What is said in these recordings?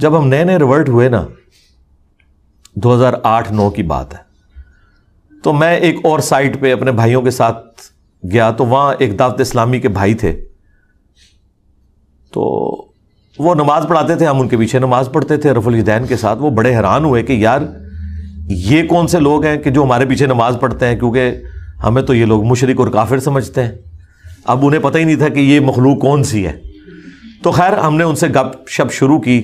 जब हम नए नए रिवर्ट हुए ना 2008-9 की बात है तो मैं एक और साइट पे अपने भाइयों के साथ गया तो वहाँ एक दावत इस्लामी के भाई थे तो वो नमाज़ पढ़ाते थे हम उनके पीछे नमाज़ पढ़ते थे रफुल हिदैन के साथ वो बड़े हैरान हुए कि यार ये कौन से लोग हैं कि जो हमारे पीछे नमाज़ पढ़ते हैं क्योंकि हमें तो ये लोग मुशरक और काफिर समझते हैं अब उन्हें पता ही नहीं था कि ये मखलूक कौन सी है तो खैर हमने उनसे गप शप शुरू की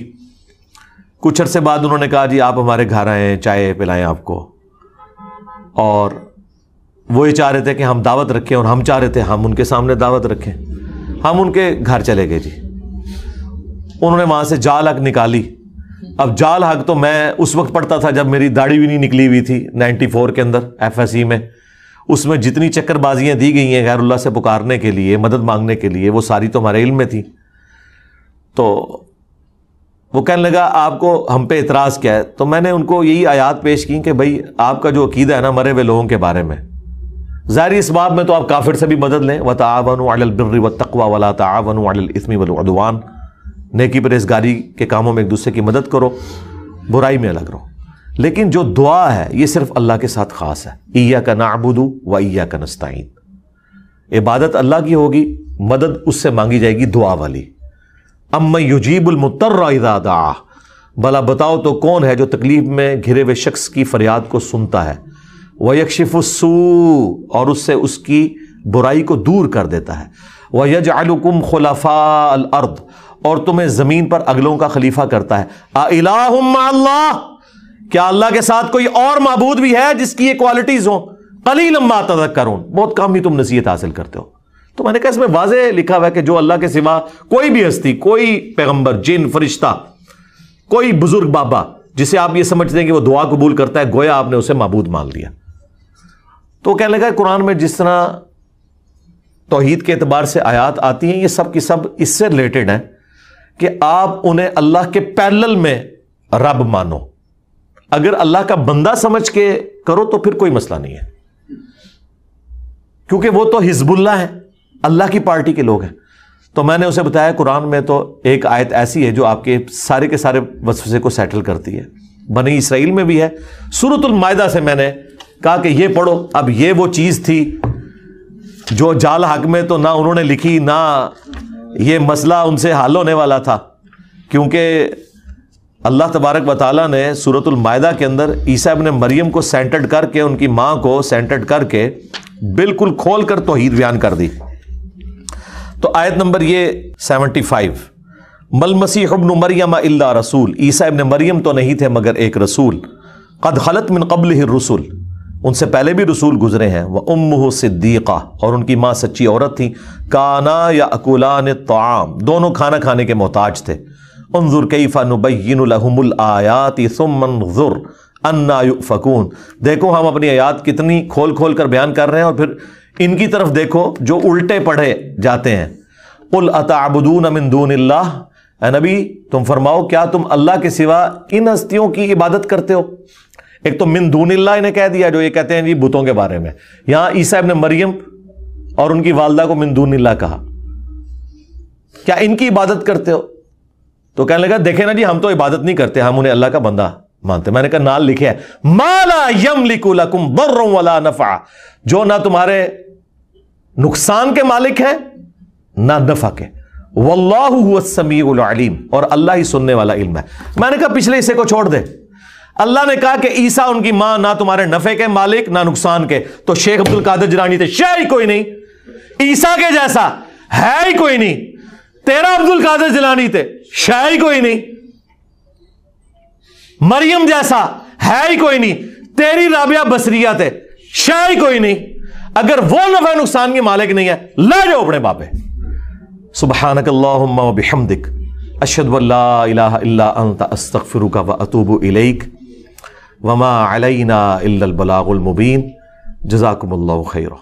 कुछ अरसे बाद उन्होंने कहा जी आप हमारे घर आए चाय पिलाएं आपको और वो ये चाह रहे थे कि हम दावत रखें और हम चाह रहे थे हम उनके सामने दावत रखें हम उनके घर चले गए जी उन्होंने वहाँ से जाल हक निकाली अब जाल हक तो मैं उस वक्त पढ़ता था जब मेरी दाढ़ी भी नहीं निकली हुई थी 94 के अंदर एफएससी में उसमें जितनी चक्करबाजियाँ दी गई हैं गैरुल्ला से पुकारने के लिए मदद मांगने के लिए वो सारी तो हमारे इल्म में थी तो वो कहने लगा आपको हम पे इतराज़ क्या है तो मैंने उनको यही आयात पेश की कि भाई आपका जो अकीदा है ना मरे हुए लोगों के बारे में ज़ाहिर इस बाब में तो आप काफिर से भी मदद लें व तावन अलबिर व तकवा वाला तावन अलस्मी वलवान नेकी परहेजगारी के कामों में एक दूसरे की मदद करो बुराई में अलग रहो लेकिन जो दुआ है ये सिर्फ अल्लाह के साथ ख़ास है ईया का नाबुदू व ईया का नस्ताइन इबादत अल्लाह की होगी मदद उससे मांगी जाएगी दुआ वाली अम्मा युजीबुल मुतर्रादा भला बताओ तो कौन है जो तकलीफ में घिरे हुए शख्स की फरियाद को सुनता है वह यकशिफसू और उससे उसकी बुराई को दूर कर देता है वह यज आलुकुम खुलाफा अर्द और तुम्हें ज़मीन पर अगलों का खलीफा करता है अला क्या अल्लाह के साथ कोई और महबूद भी है जिसकी ये क्वालिटीज़ हों लंबा तदक करूँ बहुत कम ही तुम नसीहत हासिल करते हो तो मैंने कहा इसमें वाजे लिखा हुआ है कि जो अल्लाह के सिवा कोई भी हस्ती कोई पैगंबर जिन फरिश्ता कोई बुजुर्ग बाबा जिसे आप ये समझते हैं कि वो दुआ कबूल करता है गोया आपने उसे मबूद मान लिया तो कहने लगा कुरान में जिस तरह तोहहीद के अतबार से आयात आती हैं ये सब की सब इससे रिलेटेड है कि आप उन्हें अल्लाह के पैरल में रब मानो अगर अल्लाह का बंदा समझ के करो तो फिर कोई मसला नहीं है क्योंकि वो तो हिजबुल्ला है अल्लाह की पार्टी के लोग हैं तो मैंने उसे बताया कुरान में तो एक आयत ऐसी है जो आपके सारे के सारे वसफे को सेटल करती है बनी इसराइल में भी है सूरतुलमायदा से मैंने कहा कि ये पढ़ो अब ये वो चीज़ थी जो जाल हक में तो ना उन्होंने लिखी ना ये मसला उनसे हल होने वाला था क्योंकि अल्लाह तबारक व ताली ने सूरतुलमायदा के अंदर ईसा अपने मरियम को सेंटर्ड करके उनकी माँ को सेंटर्ड करके बिल्कुल खोल कर तोहहीद बयान कर दी तो आयत नंबर ये 75 मल मसीह अबन मरियम अल्ला रसूल ईसा इब्न मरियम तो नहीं थे मगर एक रसूल कद खलत मिन कबल ही रसूल उनसे पहले भी रसूल गुजरे हैं वह उम सिद्दीक़ा और उनकी माँ सच्ची औरत थी काना या अकुलान तमाम दोनों खाना खाने के मोहताज थे उनजुर कैफ़ा नबैनआयात अन्ना फ़कून देखो हम अपनी आयात कितनी खोल खोल कर बयान कर रहे हैं और फिर इनकी तरफ देखो जो उल्टे पढ़े जाते हैं उल अताबून अमिंदून नबी तुम फरमाओ क्या तुम अल्लाह के सिवा इन हस्तियों की इबादत करते हो एक तो मिन दूनिल्ला इन्हें कह दिया जो ये कहते हैं जी बुतों के बारे में यहां ईसाब ने मरियम और उनकी वालदा को मिन दूनिल्ला कहा क्या इनकी इबादत करते हो तो कहने लगा देखे ना जी हम तो इबादत नहीं करते हम उन्हें अल्लाह का बंदा मानते मैंने कहा नाल लिखे है माला यम लिकुल बर्रों वाला नफा जो ना तुम्हारे नुकसान के मालिक है ना नफा के वल्लासमीम और अल्लाह ही सुनने वाला इल्म है मैंने कहा पिछले हिस्से को छोड़ दे अल्लाह ने कहा कि ईसा उनकी मां ना तुम्हारे नफे के मालिक ना नुकसान के तो शेख अब्दुल कादिर जिलानी थे शे ही कोई नहीं ईसा के जैसा है ही कोई नहीं तेरा अब्दुल कादिर जिलानी थे शे ही कोई नहीं मरियम जैसा है ही कोई नहीं तेरी राबिया बसरिया थे शे ही कोई नहीं अगर वो नफा नुकसान के मालिक नहीं है ले जाओ अपने बापे सुबहानकल्लाबिहमदिक अशद अस्तफ़िर का व अतूब इलेक वमा अलैना इल्लल बलागुल मुबीन जजाकुमुल्लाहु खैरा